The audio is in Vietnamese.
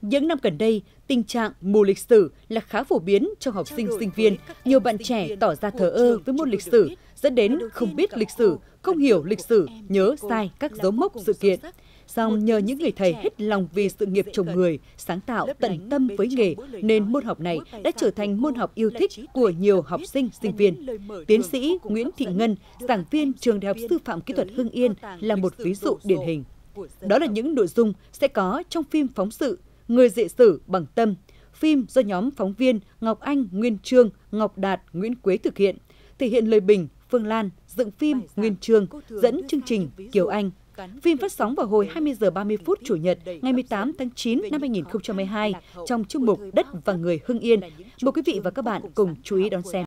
Những năm gần đây, tình trạng mù lịch sử là khá phổ biến trong học sinh sinh viên. Nhiều bạn trẻ tỏ ra thờ ơ với môn lịch sử, dẫn đến không biết lịch sử, không hiểu lịch sử, nhớ sai các dấu mốc sự kiện. Song nhờ những người thầy hết lòng vì sự nghiệp chồng người, sáng tạo, tận tâm với nghề, nên môn học này đã trở thành môn học yêu thích của nhiều học sinh, sinh viên. Tiến sĩ Nguyễn Thị Ngân, giảng viên trường Đại học Sư phạm Kỹ thuật Hưng Yên là một ví dụ điển hình. Đó là những nội dung sẽ có trong phim phóng sự Người dị sử bằng tâm, phim do nhóm phóng viên Ngọc Anh, Nguyên Trương, Ngọc Đạt, Nguyễn Quế thực hiện, thể hiện lời bình Phương Lan dựng phim Nguyên Trương dẫn chương trình Kiều Anh. Phim phát sóng vào hồi 20 giờ 30 phút Chủ nhật ngày 18 tháng 9 năm 2012 trong chương mục Đất và Người Hưng Yên. Mời quý vị và các bạn cùng chú ý đón xem.